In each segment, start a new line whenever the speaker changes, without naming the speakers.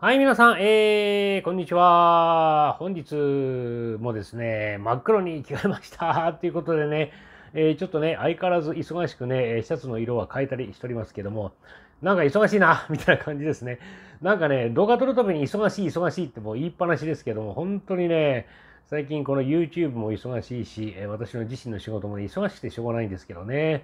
はい、皆さん、えー、こんにちは。本日もですね、真っ黒に着替えました。ということでね、えー、ちょっとね、相変わらず忙しくね、シャツの色は変えたりしておりますけども、なんか忙しいな、みたいな感じですね。なんかね、動画撮るために忙しい、忙しいってもう言いっぱなしですけども、本当にね、最近この YouTube も忙しいし、私の自身の仕事も、忙しくてしょうがないんですけどね。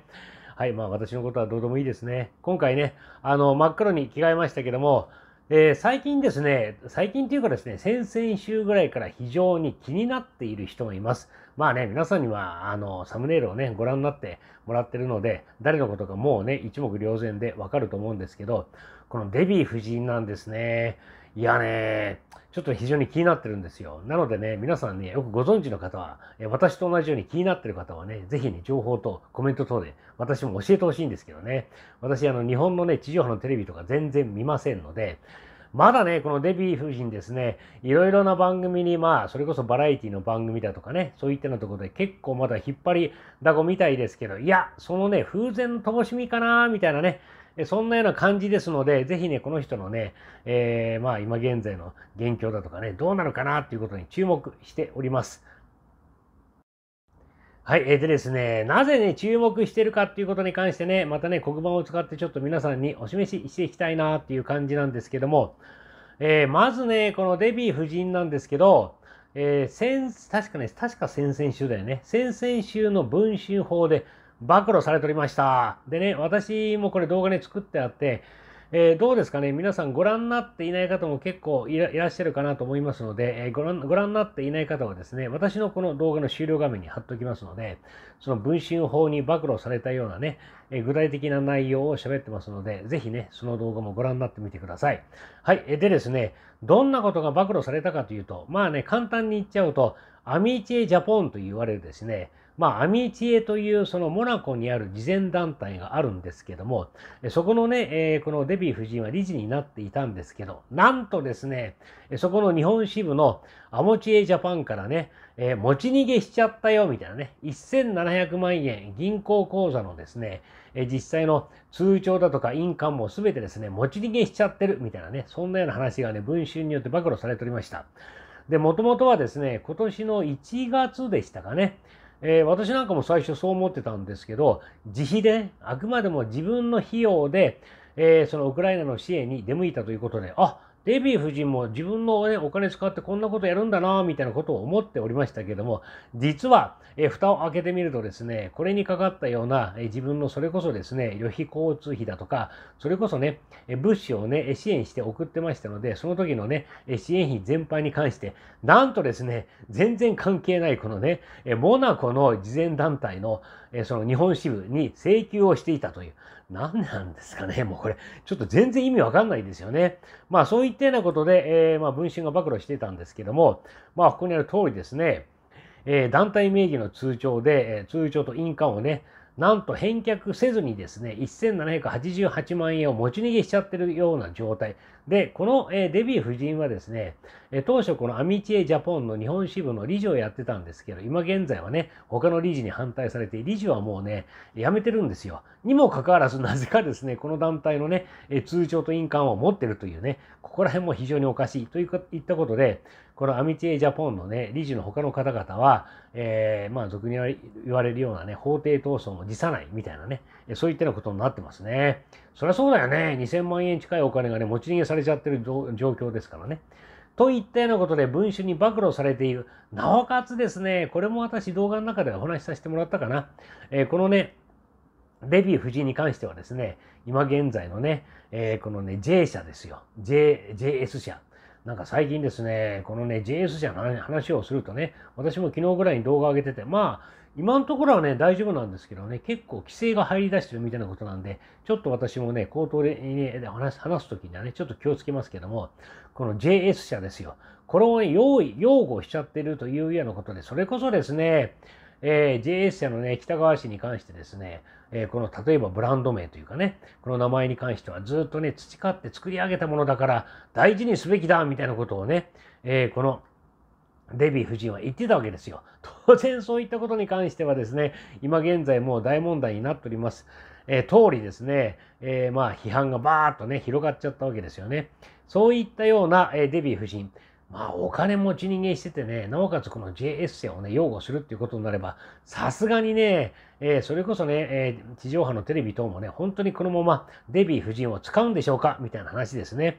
はい、まあ私のことはどうでもいいですね。今回ね、あの、真っ黒に着替えましたけども、えー、最近ですね、最近というかですね、先々週ぐらいから非常に気になっている人もいます。まあね、皆さんには、あの、サムネイルをね、ご覧になってもらってるので、誰のことかもうね、一目瞭然でわかると思うんですけど、このデヴィ夫人なんですね。いやね、ちょっと非常に気になってるんですよ。なのでね、皆さんね、よくご存知の方は、え私と同じように気になってる方はね、ぜひね、情報とコメント等で私も教えてほしいんですけどね、私、あの、日本のね、地上波のテレビとか全然見ませんので、まだね、このデヴィ夫人ですね、いろいろな番組に、まあ、それこそバラエティの番組だとかね、そういったようなところで結構まだ引っ張りだこみたいですけど、いや、そのね、風前の灯しみかな、みたいなね、そんなような感じですので、ぜひね、この人のね、えー、まあ今現在の現況だとかね、どうなるかなっていうことに注目しております。はい。えー、でですね、なぜね、注目してるかっていうことに関してね、またね、黒板を使ってちょっと皆さんにお示ししていきたいなっていう感じなんですけども、えー、まずね、このデヴィ夫人なんですけど、えー、先、確かね、確か先々週だよね。先々週の文春法で、暴露されておりました。でね、私もこれ動画ね、作ってあって、えー、どうですかね、皆さんご覧になっていない方も結構いらっしゃるかなと思いますので、えー、ご覧、ご覧になっていない方はですね、私のこの動画の終了画面に貼っておきますので、その分身法に暴露されたようなね、えー、具体的な内容を喋ってますので、ぜひね、その動画もご覧になってみてください。はい、えでですね、どんなことが暴露されたかというと、まあね、簡単に言っちゃうと、アミーチェジャポンと言われるですね、まあ、アミーチエというそのモナコにある慈善団体があるんですけども、そこのね、えこのデビー夫人は理事になっていたんですけど、なんとですね、そこの日本支部のアモチエジャパンからね、え持ち逃げしちゃったよみたいなね、1700万円銀行口座のですね、え実際の通帳だとか印鑑もすべてですね、持ち逃げしちゃってるみたいなね、そんなような話がね、文春によって暴露されておりました。で、もともとはですね、今年の1月でしたかね、えー、私なんかも最初そう思ってたんですけど自費で、あくまでも自分の費用で、えー、そのウクライナの支援に出向いたということであデヴィ夫人も自分の、ね、お金使ってこんなことやるんだなみたいなことを思っておりましたけども実は、え蓋を開けてみるとですねこれにかかったような、え自分のそれこそですね旅費交通費だとかそれこそね、え物資をね支援して送ってましたのでその時のね支援費全般に関してなんとですね全然関係ないこのね、えモナコの慈善団体の、えその日本支部に請求をしていたという何なんですかねもうこれちょっと全然意味わかんないですよねまあそうい一定なことで、えー、まあ、文春が暴露していたんですけども、まあ、ここにある通りですね、え団体名義の通帳で、え通帳と印鑑をね、なんと返却せずにですね、1788万円を持ち逃げしちゃってるような状態。で、この、デヴィ夫人はですね、当初このアミチエジャポンの日本支部の理事をやってたんですけど、今現在はね、他の理事に反対されて、理事はもうね、辞めてるんですよ。にもかかわらず、なぜかですね、この団体のね、通帳と印鑑を持ってるというね、ここら辺も非常におかしいといったことで、このアミティエジャポンのね、理事の他の方々は、えー、まあ、俗に言われるようなね、法廷闘争も辞さないみたいなね、そういったようなことになってますね。そりゃそうだよね。2000万円近いお金がね、持ち逃げされちゃってる状況ですからね。といったようなことで文春に暴露されている。なおかつですね、これも私動画の中でお話しさせてもらったかな。えー、このね、デビュー夫人に関してはですね、今現在のね、えー、このね、J 社ですよ。J、JS 社。なんか最近ですね、このね、JS 社の話をするとね、私も昨日ぐらいに動画上げてて、まあ、今のところはね、大丈夫なんですけどね、結構規制が入り出してるみたいなことなんで、ちょっと私もね、口頭で、ね、話すときにはね、ちょっと気をつけますけども、この JS 社ですよ。これを、ね、用意、擁護しちゃってるというようなことで、それこそですね、えー、JS 社のね、北川氏に関してですね、えー、この例えばブランド名というかね、この名前に関してはずっとね、培って作り上げたものだから大事にすべきだみたいなことをね、えー、このデヴィ夫人は言ってたわけですよ。当然そういったことに関してはですね、今現在もう大問題になっております。えー、通りですね、えー、まあ批判がバーッとね、広がっちゃったわけですよね。そういったような、えー、デヴィ夫人。まあお金持ち人間しててね、なおかつこの JS 線をね、擁護するっていうことになれば、さすがにね、えー、それこそね、えー、地上波のテレビ等もね、本当にこのままデビー夫人を使うんでしょうかみたいな話ですね。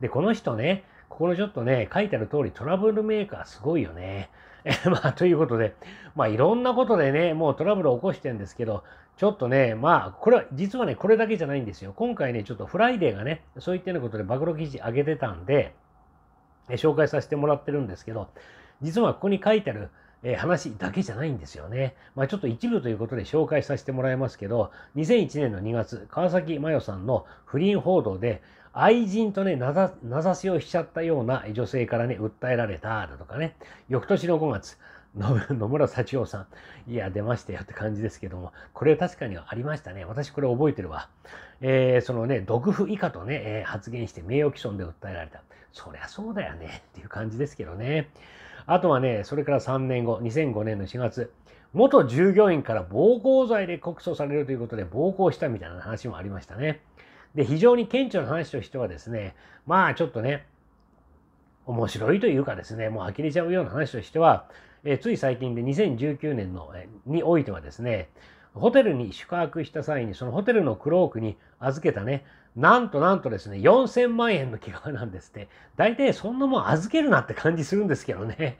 で、この人ね、ここのちょっとね、書いてある通りトラブルメーカーすごいよね。まあ、ということで、まあ、いろんなことでね、もうトラブルを起こしてるんですけど、ちょっとね、まあ、これは、実はね、これだけじゃないんですよ。今回ね、ちょっとフライデーがね、そういったようなことで暴露記事上げてたんで、紹介させてもらってるんですけど、実はここに書いてあるえ話だけじゃないんですよね。まあ、ちょっと一部ということで紹介させてもらいますけど、2001年の2月、川崎麻世さんの不倫報道で、愛人とね、名指しをしちゃったような女性からね、訴えられた、だとかね、翌年の5月、野村幸男さん。いや、出ましたよって感じですけども、これ確かにありましたね。私これ覚えてるわ。えー、そのね、毒婦以下とね、えー、発言して名誉毀損で訴えられた。そりゃそうだよね っていう感じですけどね。あとはね、それから3年後、2005年の4月、元従業員から暴行罪で告訴されるということで暴行したみたいな話もありましたね。で、非常に顕著な話としてはですね、まあちょっとね、面白いというかですね、もう呆れちゃうような話としては、えつい最近で2019年の、えにおいてはですね、ホテルに宿泊した際に、そのホテルのクロークに預けたね、なんとなんとですね、4000万円の替えなんですって。大体そんなもん預けるなって感じするんですけどね。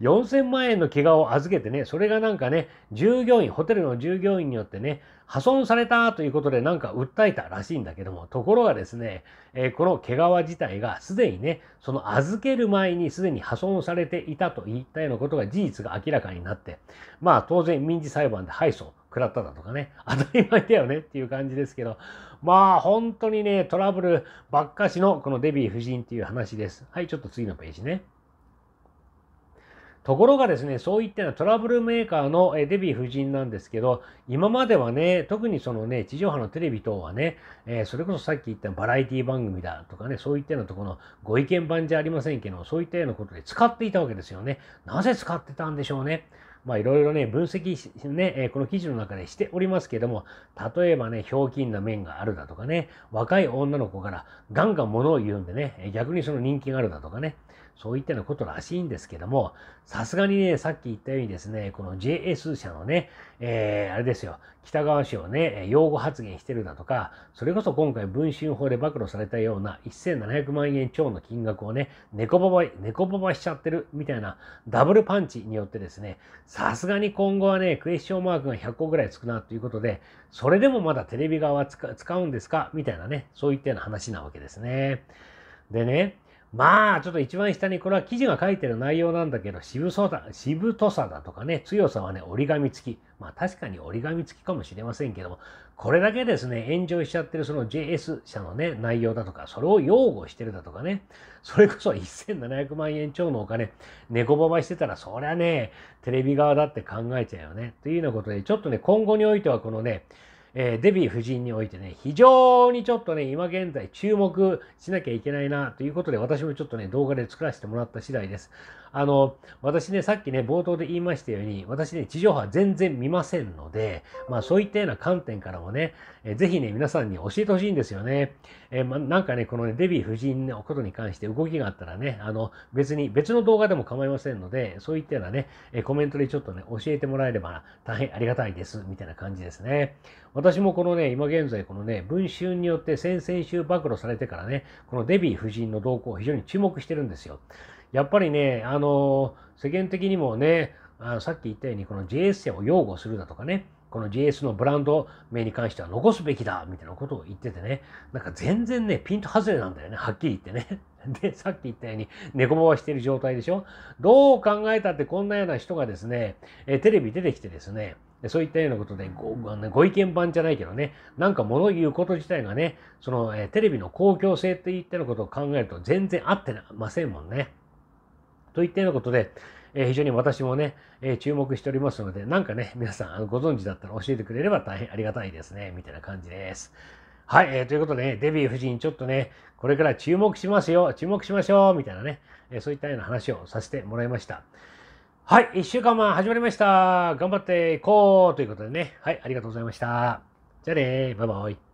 4000万円の怪我を預けてね、それがなんかね、従業員、ホテルの従業員によってね、破損されたということでなんか訴えたらしいんだけども、ところがですね、えー、この毛皮自体がすでにね、その預ける前にすでに破損されていたといったようなことが事実が明らかになって、まあ当然民事裁判で敗訴食らっただとかね、当たり前だよねっていう感じですけど、まあ本当にね、トラブルばっかしのこのデヴィ夫人っていう話です。はい、ちょっと次のページね。ところがですね、そういったようなトラブルメーカーのデヴィ夫人なんですけど、今まではね、特にそのね、地上波のテレビ等はね、えー、それこそさっき言ったバラエティ番組だとかね、そういったようなところのご意見番じゃありませんけど、そういったようなことで使っていたわけですよね。なぜ使ってたんでしょうね。まあいろいろね、分析ね、えこの記事の中でしておりますけども、例えばね、ひょうきんな面があるだとかね、若い女の子からガンガン物を言うんでね、逆にその人気があるだとかね、そういったようなことらしいんですけども、さすがにね、さっき言ったようにですね、この JS 社のね、えー、あれですよ、北川氏をね、擁護発言してるだとか、それこそ今回文春法で暴露されたような1700万円超の金額をね、猫ばば、猫ばばしちゃってるみたいなダブルパンチによってですね、さすがに今後はね、クエスチョンマークが100個ぐらいつくなということで、それでもまだテレビ側は使うんですかみたいなね、そういったような話なわけですね。でね、まあ、ちょっと一番下にこれは記事が書いてる内容なんだけど、渋そうだ、しぶとさだとかね、強さはね、折り紙付き。まあ確かに折り紙付きかもしれませんけども、これだけですね、炎上しちゃってるその JS 社のね、内容だとか、それを擁護してるだとかね、それこそ1700万円超のお金、猫ばばしてたら、そりゃね、テレビ側だって考えちゃうよね。というようなことで、ちょっとね、今後においてはこのね、えー、デヴィ夫人においてね、非常にちょっとね、今現在注目しなきゃいけないなということで、私もちょっとね、動画で作らせてもらった次第です。あの、私ね、さっきね、冒頭で言いましたように、私ね、地上波全然見ませんので、まあそういったような観点からもね、えぜひね、皆さんに教えてほしいんですよね。えま、なんかね、この、ね、デヴィ夫人のことに関して動きがあったらね、あの、別に、別の動画でも構いませんので、そういったようなね、えコメントでちょっとね、教えてもらえれば大変ありがたいです、みたいな感じですね。私もこのね、今現在、このね、文春によって先々週暴露されてからね、このデヴィ夫人の動向を非常に注目してるんですよ。やっぱりね、あの、世間的にもね、あさっき言ったように、この JS を擁護するだとかね、この JS のブランド名に関しては残すべきだみたいなことを言っててね、なんか全然ね、ピント外れなんだよね、はっきり言ってね。で、さっき言ったように、猫回してる状態でしょ。どう考えたってこんなような人がですね、えテレビ出てきてですね、そういったようなことでごご意見番じゃないけどね、なんか物言うこと自体がね、その、えテレビの公共性っていったようなことを考えると全然合ってませんもんね。といったようなことで、え非常に私もね、え注目しておりますので、なんかね、皆さんあのご存知だったら教えてくれれば大変ありがたいですね、みたいな感じです。はい、えー、ということで、ね、デヴィ夫人、ちょっとね、これから注目しますよ、注目しましょう、みたいなね、えそういったような話をさせてもらいました。はい、1週間前始まりました。頑張っていこうということでね、はい、ありがとうございました。じゃあねバイバイ。